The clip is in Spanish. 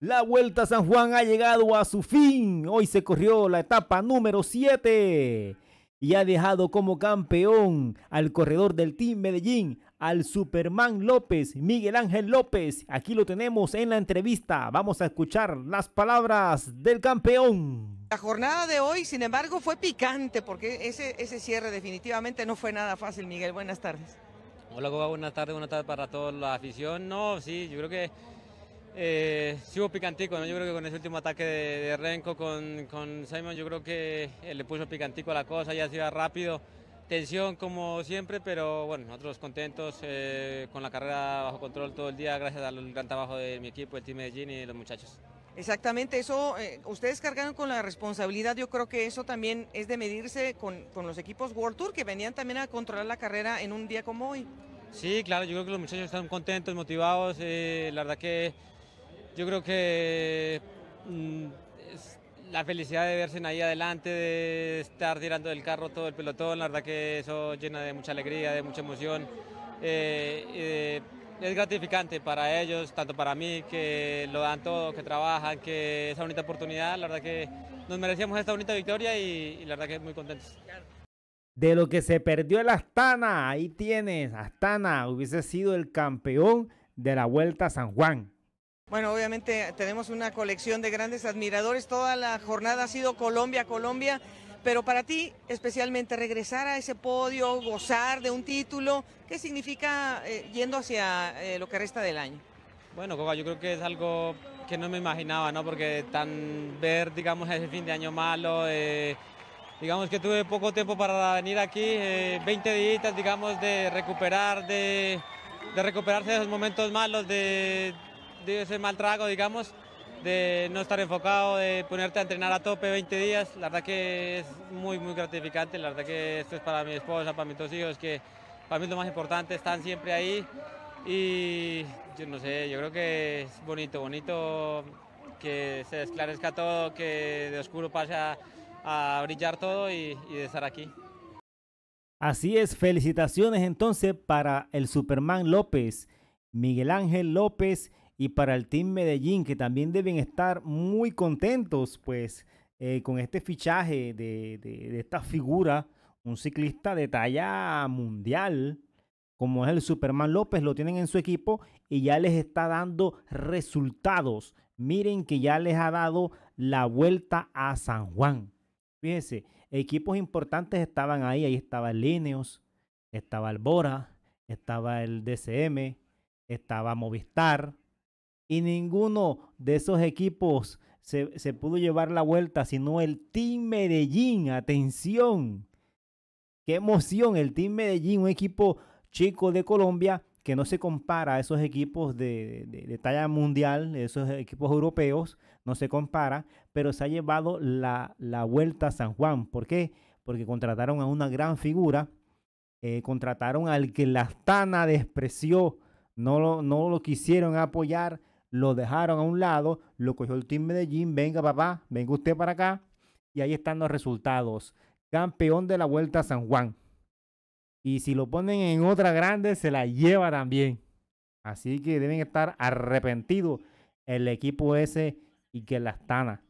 La Vuelta a San Juan ha llegado a su fin. Hoy se corrió la etapa número 7 y ha dejado como campeón al corredor del Team Medellín, al Superman López, Miguel Ángel López. Aquí lo tenemos en la entrevista. Vamos a escuchar las palabras del campeón. La jornada de hoy, sin embargo, fue picante porque ese, ese cierre definitivamente no fue nada fácil, Miguel. Buenas tardes. Hola, buenas tardes, buenas tardes para toda la afición. No, sí, yo creo que eh, sí hubo picantico, yo creo que con ese último ataque de, Renco Renko con, Simon, yo creo que eh, le puso picantico a la cosa, ya se iba rápido, tensión como siempre, pero bueno, nosotros contentos eh, con la carrera bajo control todo el día, gracias al gran trabajo de mi equipo, el Team Medellín y los muchachos. Exactamente, eso, eh, ustedes cargaron con la responsabilidad, yo creo que eso también es de medirse con, los equipos World Tour que venían también a controlar la carrera en un día como hoy. Sí, claro, yo creo que los muchachos están contentos, motivados, la verdad que yo creo que mm, la felicidad de verse ahí adelante, de estar tirando del carro todo el pelotón, la verdad que eso llena de mucha alegría, de mucha emoción. Eh, es gratificante para ellos, tanto para mí, que lo dan todo, que trabajan, que esa bonita oportunidad, la verdad que nos merecíamos esta bonita victoria y, la verdad que muy contentos. De lo que se perdió el Astana, ahí tienes, Astana hubiese sido el campeón de la Vuelta a San Juan. Bueno, obviamente tenemos una colección de grandes admiradores. Toda la jornada ha sido Colombia, Colombia. Pero para ti, especialmente, regresar a ese podio, gozar de un título, ¿qué significa eh, yendo hacia eh, lo que resta del año? Bueno, Coca, yo creo que es algo que no me imaginaba, ¿no? Porque tan ver, digamos, ese fin de año malo, eh, digamos que tuve poco tiempo para venir aquí, 20 días, digamos, de recuperar, de recuperarse de esos momentos malos, de, de ese mal trago, digamos, de no estar enfocado, de ponerte a entrenar a tope 20 días, la verdad que es muy, muy gratificante, la verdad que esto es para mi esposa, para mis dos hijos, que para mí es lo más importante, están siempre ahí y yo no sé, yo creo que es bonito, bonito que se esclarezca todo, que de oscuro pase a, brillar todo y, y de estar aquí. Así es, felicitaciones entonces para el Superman López, Miguel Ángel López y para el Team Medellín, que también deben estar muy contentos, pues, eh, con este fichaje de, esta figura, un ciclista de talla mundial, como es el Superman López, lo tienen en su equipo y ya les está dando resultados. Miren que ya les ha dado la vuelta a San Juan. Fíjense, equipos importantes estaban ahí, ahí estaba el estaba el Bora, estaba el DCM, estaba Movistar, y ninguno de esos equipos se, pudo llevar la vuelta, sino el Team Medellín. Atención, qué emoción, el Team Medellín, un equipo chico de Colombia que no se compara a esos equipos de, talla mundial, esos equipos europeos, no se compara, pero se ha llevado la, vuelta a San Juan. ¿Por qué? Porque contrataron a una gran figura, eh, contrataron al que la Tana despreció, no lo, no lo quisieron apoyar, lo dejaron a un lado, lo cogió el Team Medellín, venga papá, venga usted para acá, y ahí están los resultados. Campeón de la Vuelta a San Juan. Y si lo ponen en otra grande, se la lleva también. Así que deben estar arrepentidos el equipo ese y que la estana.